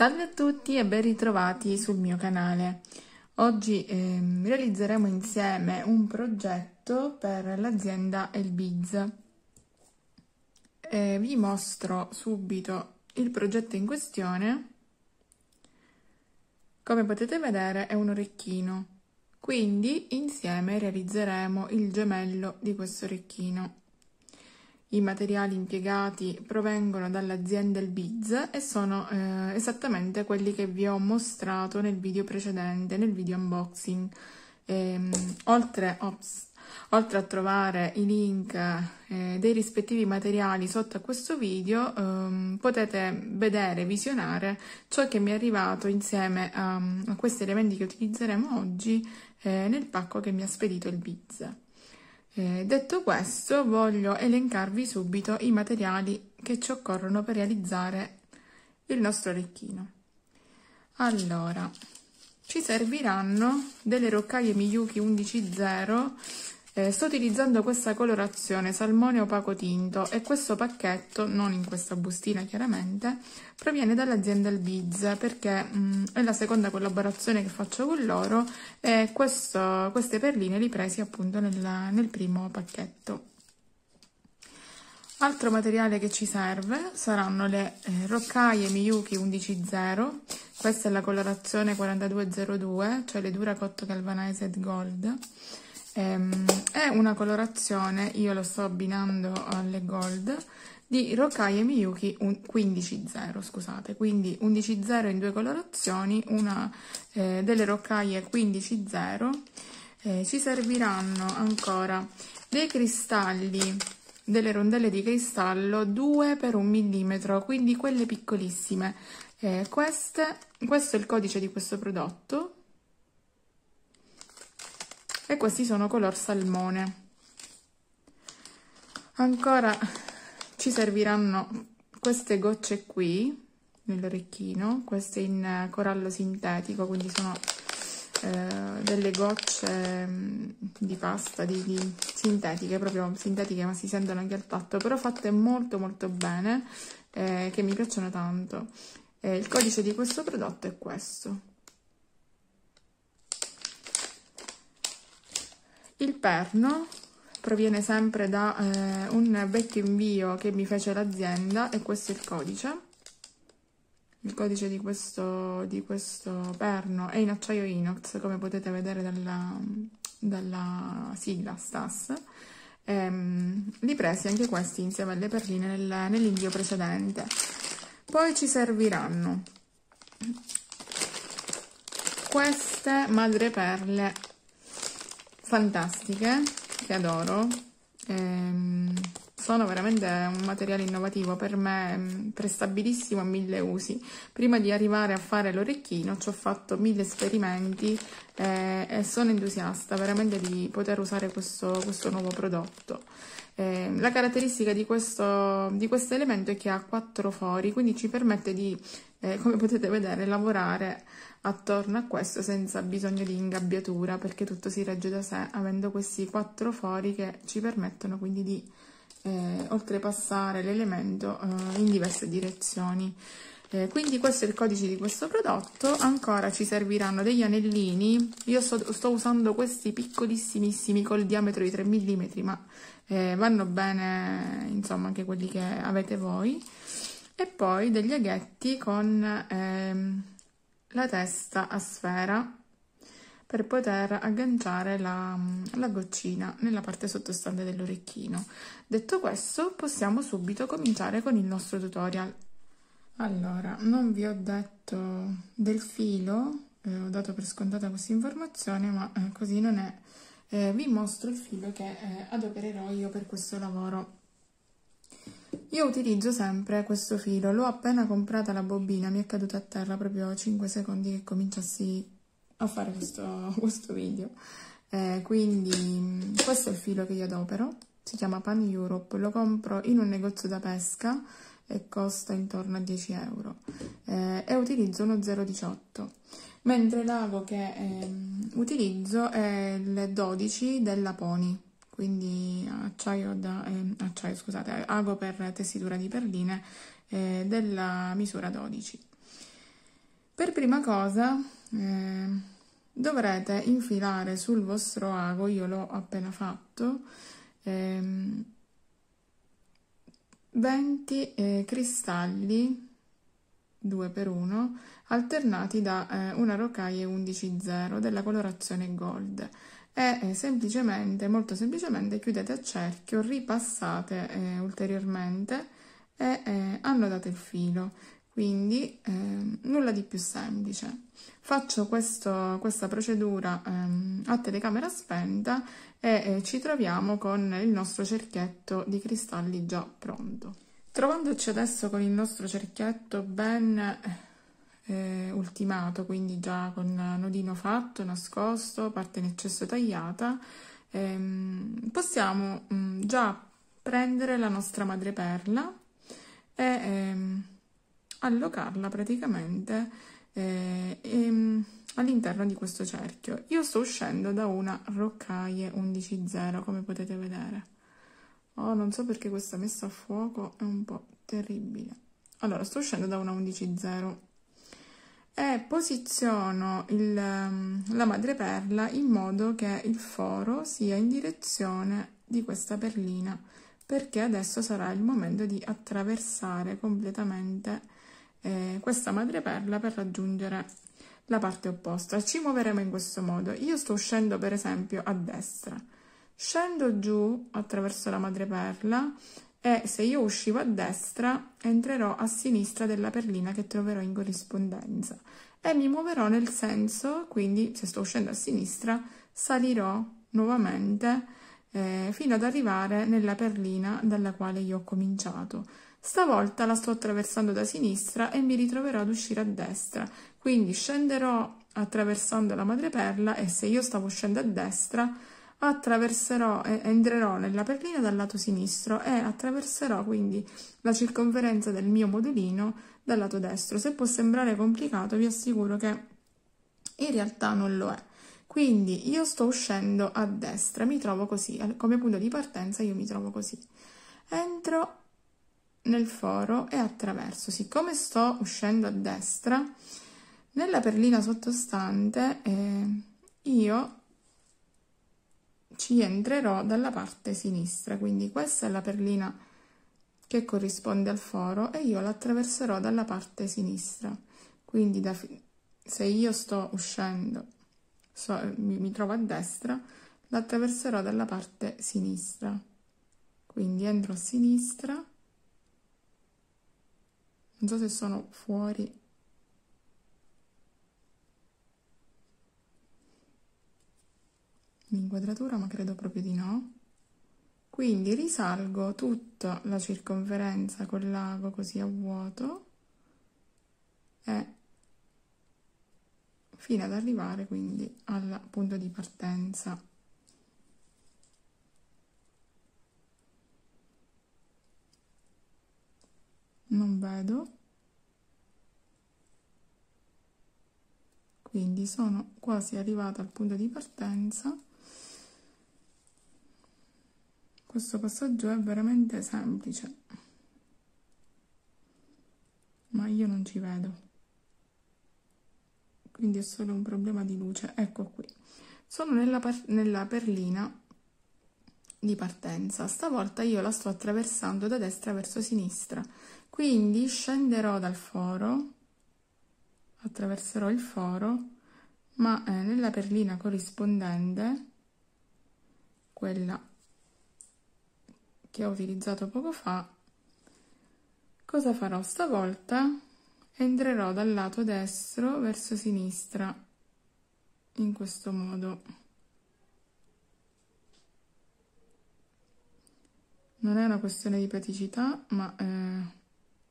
Salve a tutti e ben ritrovati sul mio canale. Oggi eh, realizzeremo insieme un progetto per l'azienda Elbiz. Eh, vi mostro subito il progetto in questione. Come potete vedere è un orecchino, quindi insieme realizzeremo il gemello di questo orecchino. I materiali impiegati provengono dall'azienda Elbiz e sono eh, esattamente quelli che vi ho mostrato nel video precedente, nel video unboxing. E, ehm, oltre, ops, oltre, a trovare i link eh, dei rispettivi materiali sotto a questo video, eh, potete vedere, visionare ciò che mi è arrivato insieme a, a questi elementi che utilizzeremo oggi eh, nel pacco che mi ha spedito Il Biz. Eh, detto questo, voglio elencarvi subito i materiali che ci occorrono per realizzare il nostro orecchino. Allora, ci serviranno delle roccaie Miyuki 11.0 eh, sto utilizzando questa colorazione salmone opaco tinto e questo pacchetto, non in questa bustina chiaramente, proviene dall'azienda Albiz perché mh, mm, è la seconda collaborazione che faccio con loro e questo, queste perline li presi appunto nel, nel primo pacchetto. Altro materiale che ci serve saranno le eh, roccaie Miyuki 110, questa è la colorazione 4202, cioè le Duracotto Galvanized Gold. Ehm, è una colorazione, io lo sto abbinando alle gold, di Rokai Miyuki 15.0, scusate, quindi 11.0 in due colorazioni, una eh, delle Rokai 15.0, eh, ci serviranno ancora dei cristalli delle rondelle di cristallo 2 per 1 mm, quindi quelle piccolissime. Eh, queste, questo è il codice di questo prodotto, e questi sono color salmone ancora ci serviranno queste gocce qui nell'orecchino queste in eh, corallo sintetico quindi sono eh, delle gocce mm, di pasta di, di sintetiche proprio sintetiche ma si sentono anche al tatto però fatte molto molto bene eh, che mi piacciono tanto eh, il codice di questo prodotto è questo il perno proviene sempre da eh, un vecchio invio che mi fece l'azienda e questo è il codice il codice di questo, di questo perno è in acciaio inox come potete vedere dalla, dalla sigla STAS ehm, li presi anche questi insieme alle perline nel, nell'invio precedente poi ci serviranno queste madreperle fantastiche che adoro ehm, sono veramente un materiale innovativo per me, mm, prestabilissimo a mille usi. Prima di arrivare a fare l'orecchino ci ho fatto mille esperimenti eh, e sono entusiasta veramente di poter usare questo, questo nuovo prodotto. Eh, la caratteristica di questo, di questo, elemento è che ha quattro fori, quindi ci permette di, eh, come potete vedere, lavorare attorno a questo senza bisogno di ingabbiatura, perché tutto si regge da sé, avendo questi quattro fori che ci permettono quindi di eh, oltrepassare l'elemento eh, in diverse direzioni. Eh, quindi questo è il codice di questo prodotto, ancora ci serviranno degli anellini, io so, sto usando questi piccolissimissimi col diametro di 3 mm, ma eh, vanno bene insomma anche quelli che avete voi, e poi degli aghetti con ehm, la testa a sfera per poter agganciare la, la goccina nella parte sottostante dell'orecchino. Detto questo possiamo subito cominciare con il nostro tutorial. Allora, non vi ho detto del filo, eh, ho dato per scontata questa informazione, ma eh, così non è. Eh, vi mostro il filo che eh, adopererò io per questo lavoro. Io utilizzo sempre questo filo, l'ho appena comprata la bobina, mi è caduta a terra proprio 5 secondi che cominciassi a fare questo, questo video. Eh, quindi mm, questo è il filo che io adopero, si chiama Pan Europe, lo compro in un negozio da pesca e costa intorno a 10 euro eh, e utilizzo uno 0,18 mentre l'ago che eh, utilizzo è il 12 della Pony quindi acciaio da, eh, acciaio, scusate, ago per tessitura di perline eh, della misura 12 per prima cosa eh, dovrete infilare sul vostro ago, io l'ho appena fatto, ehm, 20 eh, cristalli 2 per 1 alternati da eh, una rocaille 11.0 della colorazione gold e eh, semplicemente, molto semplicemente chiudete a cerchio, ripassate eh, ulteriormente e eh, annodate il filo quindi eh, nulla di più semplice faccio questo, questa procedura ehm, a telecamera spenta e eh, ci troviamo con il nostro cerchietto di cristalli già pronto trovandoci adesso con il nostro cerchietto ben eh, ultimato quindi già con nodino fatto, nascosto, parte in eccesso tagliata ehm, possiamo mh, mm, già prendere la nostra madreperla e ehm, allocarla praticamente eh, ehm, all'interno di questo cerchio. Io sto uscendo da una Roccaie 11.0 come potete vedere. Oh, non so perché questa messa a fuoco è un po' terribile. Allora, sto uscendo da una 11.0 e posiziono il, ehm, la madreperla in modo che il foro sia in direzione di questa perlina perché adesso sarà il momento di attraversare completamente eh, questa madreperla per raggiungere la parte opposta ci muoveremo in questo modo io sto uscendo per esempio a destra scendo giù attraverso la madreperla e se io uscivo a destra entrerò a sinistra della perlina che troverò in corrispondenza e mi muoverò nel senso quindi se sto uscendo a sinistra salirò nuovamente eh, fino ad arrivare nella perlina dalla quale io ho cominciato Stavolta la sto attraversando da sinistra e mi ritroverò ad uscire a destra, quindi scenderò attraversando la madreperla e se io stavo uscendo a destra attraverserò e entrerò nella perlina dal lato sinistro e attraverserò quindi la circonferenza del mio modellino dal lato destro. Se può sembrare complicato vi assicuro che in realtà non lo è. Quindi io sto uscendo a destra, mi trovo così, come punto di partenza io mi trovo così. Entro nel foro e attraverso. Siccome sto uscendo a destra, nella perlina sottostante eh, io ci entrerò dalla parte sinistra, quindi questa è la perlina che corrisponde al foro e io la attraverserò dalla parte sinistra. Quindi da, se io sto uscendo, so, mi, mi trovo a destra, la attraverserò dalla parte sinistra. Quindi entro a sinistra non so se sono fuori l'inquadratura ma credo proprio di no quindi risalgo tutta la circonferenza col lago così a vuoto e fino ad arrivare quindi al punto di partenza non vedo quindi sono quasi arrivata al punto di partenza questo passaggio è veramente semplice ma io non ci vedo quindi è solo un problema di luce ecco qui sono nella, nella perlina di partenza stavolta io la sto attraversando da destra verso sinistra quindi scenderò dal foro, attraverserò il foro, ma eh, nella perlina corrispondente, quella che ho utilizzato poco fa, cosa farò stavolta? Entrerò dal lato destro verso sinistra, in questo modo. non è una questione di praticità, ma eh,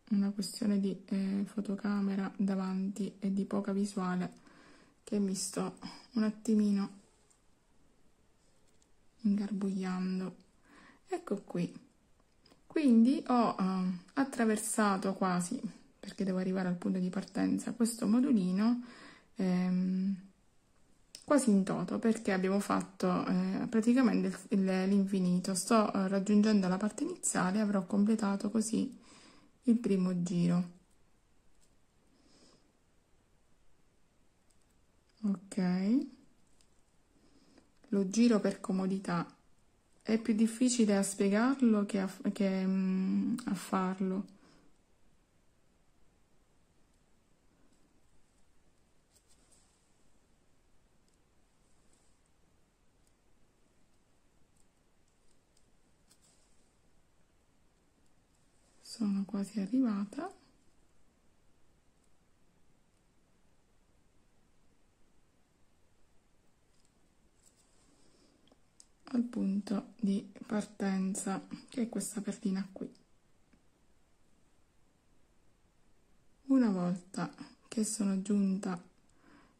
una questione di eh, fotocamera davanti e di poca visuale che mi sto un attimino ingarbugliando ecco qui quindi ho eh, attraversato quasi perché devo arrivare al punto di partenza questo modulino ehm, quasi in toto perché abbiamo fatto eh, praticamente l'infinito sto eh, raggiungendo la parte iniziale avrò completato così il primo giro ok lo giro per comodità è più difficile a spiegarlo che a, che, mm, a farlo quasi arrivata. al punto di partenza che è questa pertina qui una volta che sono giunta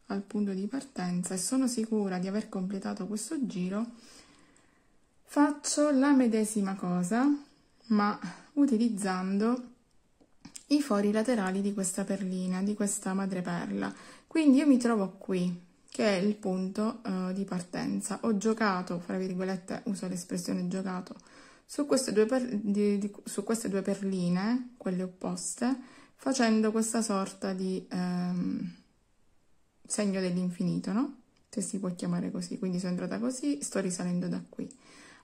al punto di partenza e sono sicura di aver completato questo giro faccio la medesima cosa ma utilizzando i fori laterali di questa perlina, di questa madreperla. Quindi io mi trovo qui, che è il punto uh, di partenza. Ho giocato, fra virgolette, uso l'espressione giocato, su queste, due per, di, di, su queste due perline, quelle opposte, facendo questa sorta di ehm, segno dell'infinito, no? Se si può chiamare così. Quindi sono entrata così, sto risalendo da qui.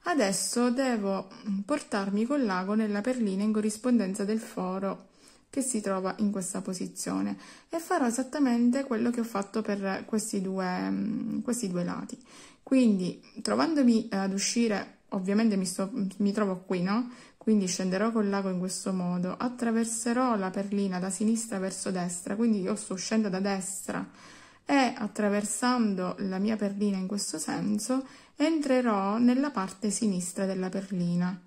Adesso devo mm, portarmi con lago nella perlina in corrispondenza del foro che si trova in questa posizione e farò esattamente quello che ho fatto per questi due, mm, questi due lati. Quindi trovandomi eh, ad uscire, ovviamente mi, sto, mi trovo qui, no? quindi scenderò col lago in questo modo, attraverserò la perlina da sinistra verso destra, quindi io sto uscendo da destra e attraversando la mia perlina in questo senso entrerò nella parte sinistra della perlina.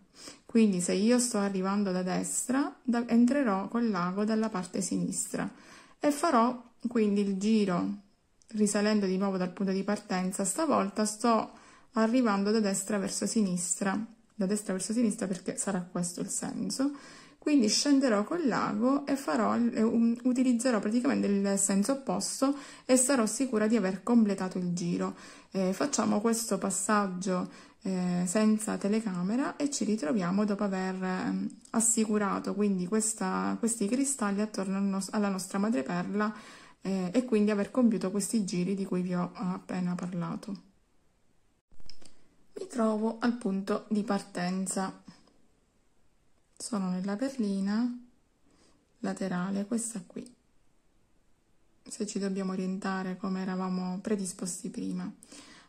Quindi se io sto arrivando da destra, da, entrerò con lago dalla parte sinistra e farò quindi il giro risalendo di nuovo dal punto di partenza. Stavolta sto arrivando da destra verso sinistra, da destra verso sinistra perché sarà questo il senso quindi scenderò col lago e farò, utilizzerò praticamente il senso opposto e sarò sicura di aver completato il giro. Eh, facciamo questo passaggio eh, senza telecamera e ci ritroviamo dopo aver eh, assicurato quindi questa, questi cristalli attorno al nos alla nostra madreperla eh, e quindi aver compiuto questi giri di cui vi ho appena parlato. Mi trovo al punto di partenza sono nella perlina laterale, questa qui, se ci dobbiamo orientare come eravamo predisposti prima.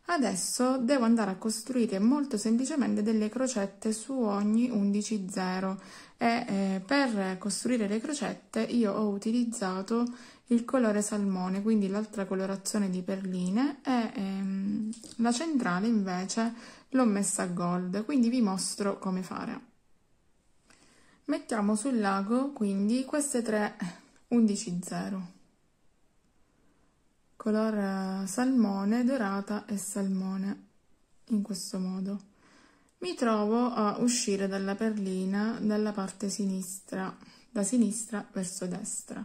Adesso devo andare a costruire molto semplicemente delle crocette su ogni 11 0 e eh, per costruire le crocette io ho utilizzato il colore salmone, quindi l'altra colorazione di perline e ehm, la centrale invece l'ho messa a gold, quindi vi mostro come fare. Mettiamo sul lago quindi queste tre 11-0, color eh, salmone, dorata e salmone, in questo modo. Mi trovo a uscire dalla perlina dalla parte sinistra, da sinistra verso destra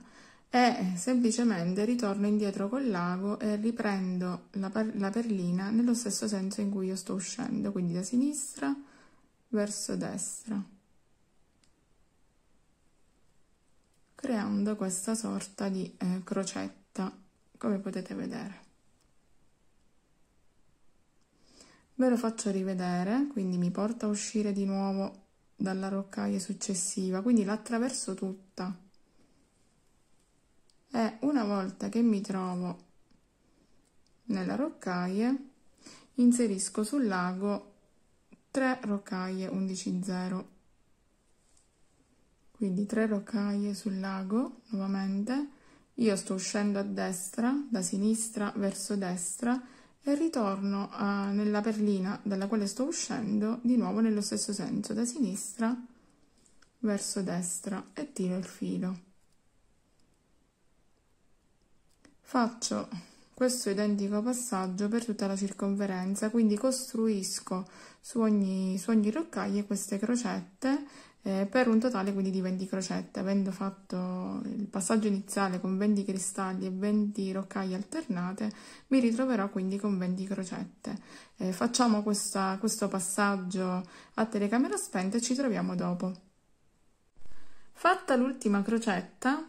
e semplicemente ritorno indietro col lago e riprendo la, per la perlina nello stesso senso in cui io sto uscendo, quindi da sinistra verso destra. creando questa sorta di eh, crocetta come potete vedere ve lo faccio rivedere quindi mi porta a uscire di nuovo dalla roccaglia successiva quindi l'attraverso tutta e una volta che mi trovo nella roccaglia inserisco sul lago 3 roccaie 11 0 quindi 3 rocaie sul lago nuovamente io sto uscendo a destra da sinistra verso destra e ritorno a, nella perlina dalla quale sto uscendo di nuovo nello stesso senso da sinistra verso destra e tiro il filo faccio questo identico passaggio per tutta la circonferenza quindi costruisco su ogni, su ogni roccaglia queste crocette eh, per un totale quindi di 20 crocette. Avendo fatto il passaggio iniziale con 20 cristalli e 20 roccaie alternate, mi ritroverò quindi con 20 crocette. Eh, facciamo questa, questo passaggio a telecamera spenta e ci troviamo dopo. Fatta l'ultima crocetta,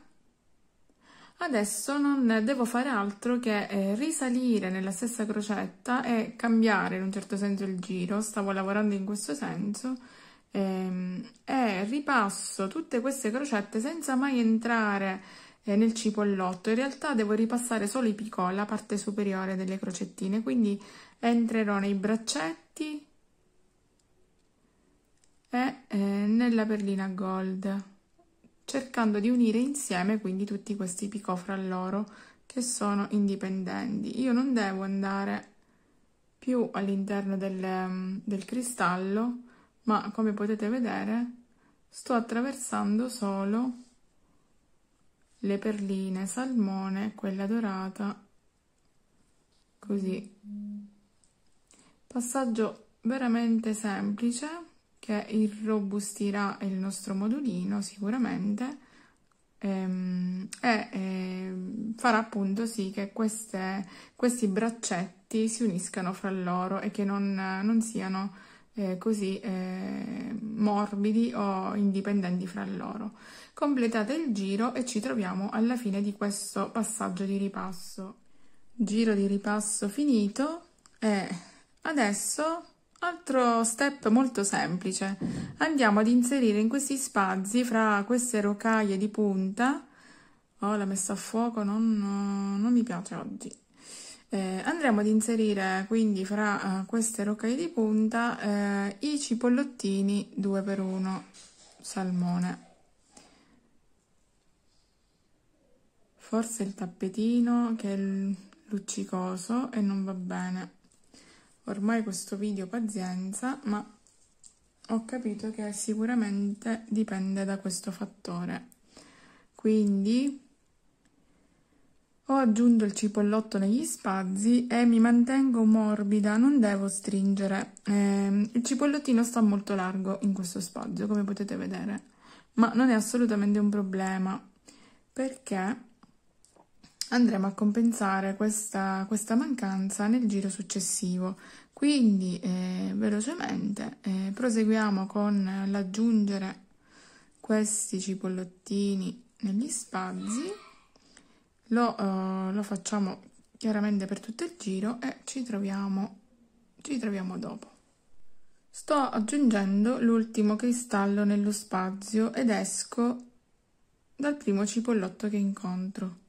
Adesso non devo fare altro che eh, risalire nella stessa crocetta e cambiare in un certo senso il giro, stavo lavorando in questo senso, e ehm, ripasso tutte queste crocette senza mai entrare eh, nel cipollotto. In realtà devo ripassare solo i picò, la parte superiore delle crocettine, quindi entrerò nei braccetti e eh, nella perlina gold cercando di unire insieme quindi tutti questi picò fra loro che sono indipendenti. Io non devo andare più all'interno del, mm, del cristallo ma come potete vedere sto attraversando solo le perline salmone, quella dorata, così. Passaggio veramente semplice che irrobustirà il nostro modulino sicuramente ehm, e, ehm, farà appunto sì che queste, questi braccetti si uniscano fra loro e che non, non siano eh, così eh, morbidi o indipendenti fra loro. Completate il giro e ci troviamo alla fine di questo passaggio di ripasso. Giro di ripasso finito e adesso altro step molto semplice. Andiamo ad inserire in questi spazi fra queste rocaie di punta. Oh, l'ha messa a fuoco, non, non mi piace oggi. Eh, andremo ad inserire quindi fra eh, queste roccaglie di punta eh, i cipollottini 2x1 salmone. Forse il tappetino che è luccicoso e non va bene. Ormai questo video pazienza, ma ho capito che sicuramente dipende da questo fattore. Quindi ho aggiunto il cipollotto negli spazi e mi mantengo morbida, non devo stringere. Eh, il cipollottino sta molto largo in questo spazio, come potete vedere, ma non è assolutamente un problema, perché andremo a compensare questa, questa mancanza nel giro successivo. Quindi, eh, velocemente, eh, proseguiamo con l'aggiungere questi cipollottini negli spazi lo, uh, lo facciamo chiaramente per tutto il giro e ci troviamo, ci troviamo dopo. Sto aggiungendo l'ultimo cristallo nello spazio ed esco dal primo cipollotto che incontro.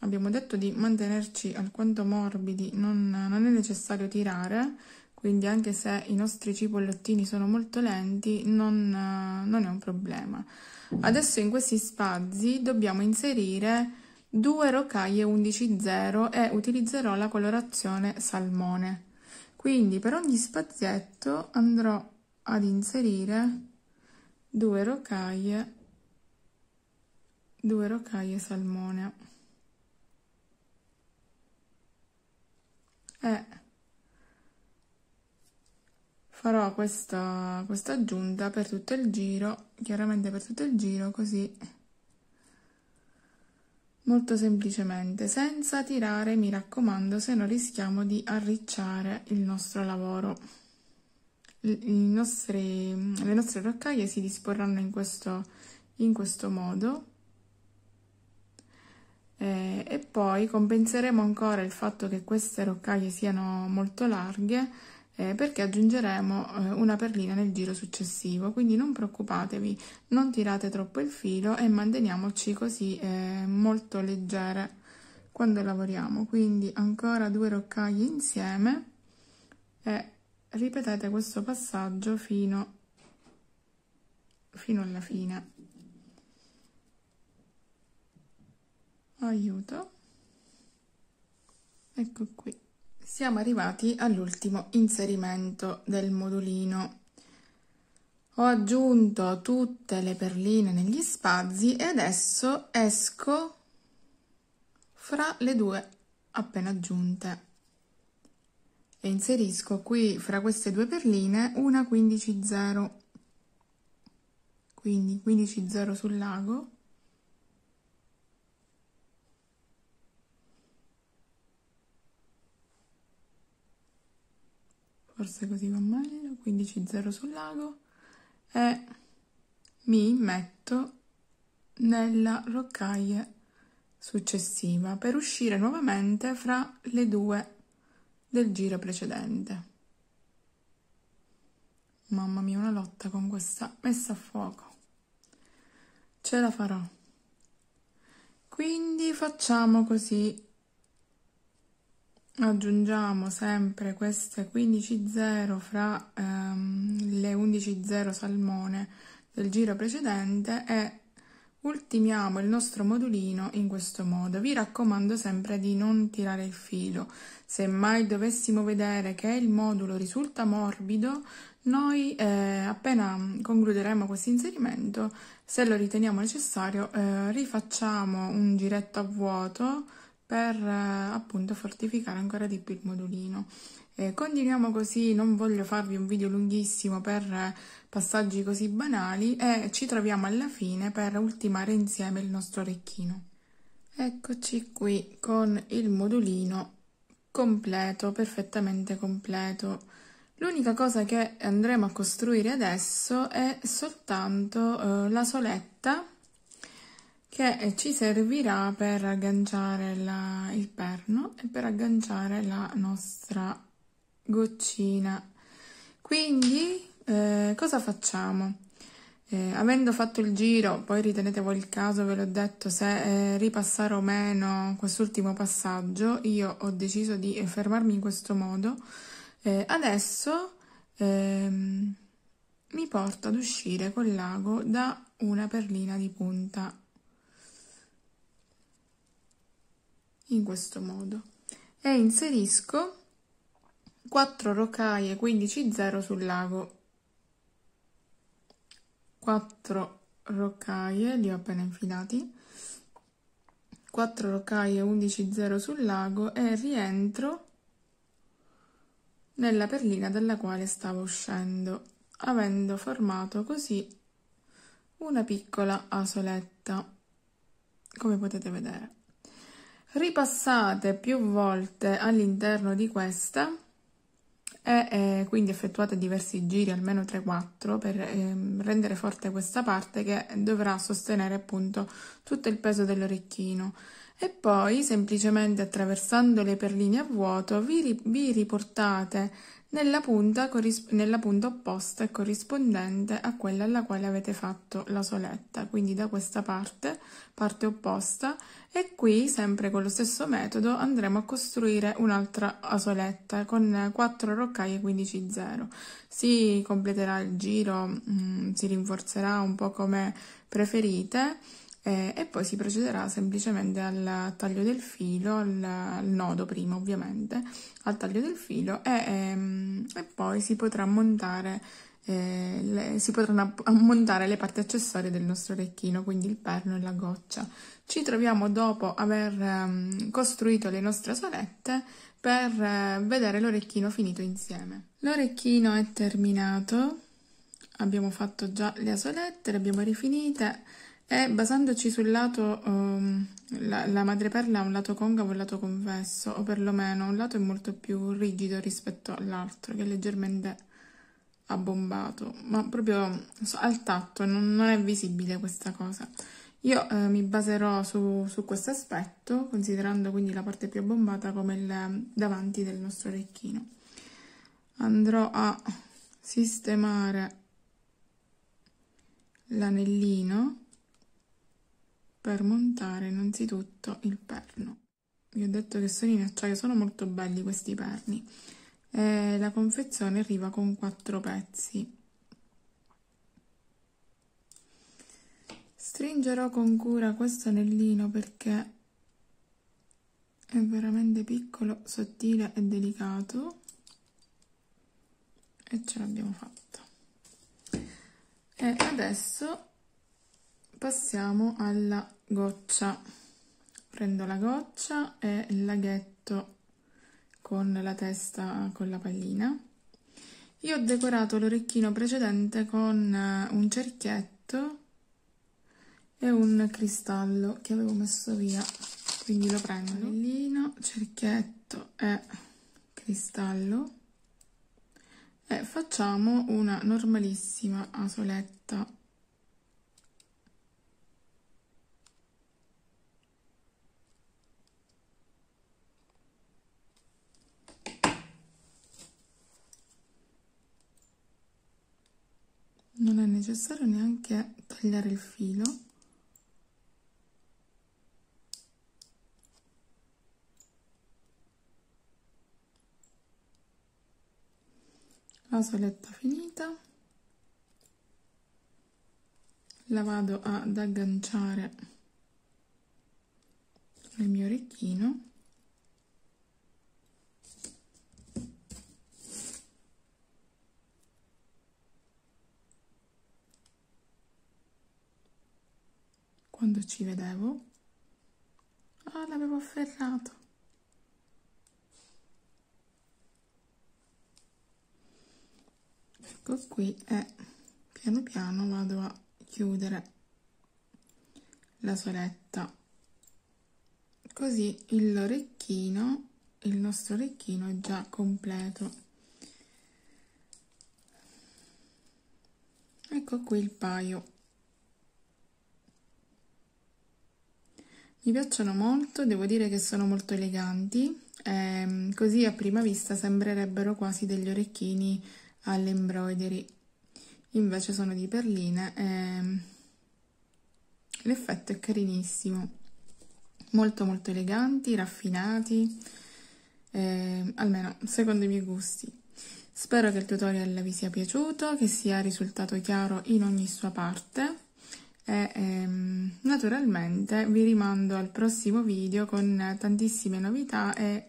Abbiamo detto di mantenerci alquanto morbidi, non, non è necessario tirare, quindi anche se i nostri cipollottini sono molto lenti non, eh, non è un problema. Adesso in questi spazi dobbiamo inserire due rocaie 11.0 e utilizzerò la colorazione salmone. Quindi per ogni spazietto andrò ad inserire due rocaie, due rocaie salmone. E farò questa, questa aggiunta per tutto il giro chiaramente per tutto il giro così molto semplicemente senza tirare mi raccomando se no rischiamo di arricciare il nostro lavoro nostri, le nostre roccaie si disporranno in questo, in questo modo e, e poi compenseremo ancora il fatto che queste roccaie siano molto larghe eh, perché aggiungeremo eh, una perlina nel giro successivo quindi non preoccupatevi non tirate troppo il filo e manteniamoci così eh, molto leggere quando lavoriamo quindi ancora due roccaglie insieme e ripetete questo passaggio fino, fino alla fine aiuto ecco qui siamo arrivati all'ultimo inserimento del modulino. Ho aggiunto tutte le perline negli spazi e adesso esco fra le due appena aggiunte e inserisco qui fra queste due perline una 15 0 quindi 15 0 sul lago forse così va meglio, 15-0 sul lago, e mi metto nella roccaglia successiva per uscire nuovamente fra le due del giro precedente. Mamma mia, una lotta con questa messa a fuoco. Ce la farò. Quindi facciamo così aggiungiamo sempre queste 15.0 fra ehm, le 11.0 salmone del giro precedente e ultimiamo il nostro modulino in questo modo. Vi raccomando sempre di non tirare il filo. Se mai dovessimo vedere che il modulo risulta morbido, noi eh, appena concluderemo questo inserimento, se lo riteniamo necessario, eh, rifacciamo un giretto a vuoto per eh, appunto fortificare ancora di più il modulino. Eh, continuiamo così, non voglio farvi un video lunghissimo per eh, passaggi così banali e ci troviamo alla fine per ultimare insieme il nostro orecchino. Eccoci qui con il modulino completo, perfettamente completo. L'unica cosa che andremo a costruire adesso è soltanto eh, la soletta che eh, ci servirà per agganciare la, il perno e per agganciare la nostra goccina. Quindi eh, cosa facciamo? Eh, avendo fatto il giro, poi ritenete voi il caso, ve l'ho detto, se eh, ripassare o meno quest'ultimo passaggio, io ho deciso di eh, fermarmi in questo modo. Eh, adesso ehm, mi porto ad uscire col lago da una perlina di punta in questo modo e inserisco 4 rocaie 15 0 sul lago 4 rocaie li ho appena infilati 4 rocaie 11 0 sul lago e rientro nella perlina dalla quale stavo uscendo avendo formato così una piccola asoletta come potete vedere ripassate più volte all'interno di questa e eh, quindi effettuate diversi giri, almeno 3-4, per eh, rendere forte questa parte che dovrà sostenere appunto tutto il peso dell'orecchino. E poi semplicemente attraversando le perline a vuoto vi, vi riportate nella punta, corris- nella punta opposta e corrispondente a quella alla quale avete fatto la soletta, quindi da questa parte, parte opposta, e qui sempre con lo stesso metodo andremo a costruire un'altra soletta con 4 roccaie 15 0. Si completerà il giro, mh, mm, si rinforzerà un po' come preferite eh, e poi si procederà semplicemente al taglio del filo, al, al nodo prima ovviamente, al taglio del filo e, ehm, e poi si potrà montare eh, le, si potranno montare le parti accessorie del nostro orecchino, quindi il perno e la goccia. Ci troviamo dopo aver ehm, costruito le nostre solette per eh, vedere l'orecchino finito insieme. L'orecchino è terminato, abbiamo fatto già le asolette, le abbiamo rifinite e eh, basandoci sul lato, um, la, la madreperla ha un lato concavo e un lato convesso, o perlomeno un lato è molto più rigido rispetto all'altro, che è leggermente abbombato, ma proprio al tatto non, non è visibile questa cosa. Io eh, mi baserò su, su questo aspetto, considerando quindi la parte più abbombata come il davanti del nostro orecchino. Andrò a sistemare l'anellino per montare innanzitutto il perno. Vi ho detto che sono in acciaio, sono molto belli questi perni. E la confezione arriva con quattro pezzi. Stringerò con cura questo anellino perché è veramente piccolo, sottile e delicato e ce l'abbiamo fatta. E adesso passiamo alla goccia prendo la goccia e il laghetto con la testa con la pallina io ho decorato l'orecchino precedente con eh, un cerchietto e un cristallo che avevo messo via quindi lo prendo pallino, cerchietto e cristallo e facciamo una normalissima asoletta necessario neanche tagliare il filo la soletta finita la vado ad agganciare nel mio orecchino quando ci vedevo. Ah, l'avevo afferrato. Ecco qui e piano piano vado a chiudere la soletta. Così l'orecchino, il nostro orecchino è già completo. Ecco qui il paio. Mi piacciono molto, devo dire che sono molto eleganti, ehm, così a prima vista sembrerebbero quasi degli orecchini all'embroidery, invece sono di perline. Ehm, L'effetto è carinissimo, molto molto eleganti, raffinati, eh, almeno secondo i miei gusti. Spero che il tutorial vi sia piaciuto, che sia risultato chiaro in ogni sua parte e ehm, naturalmente vi rimando al prossimo video con tantissime novità e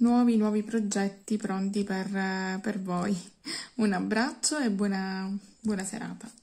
nuovi nuovi progetti pronti per, per voi. Un abbraccio e buona, buona serata.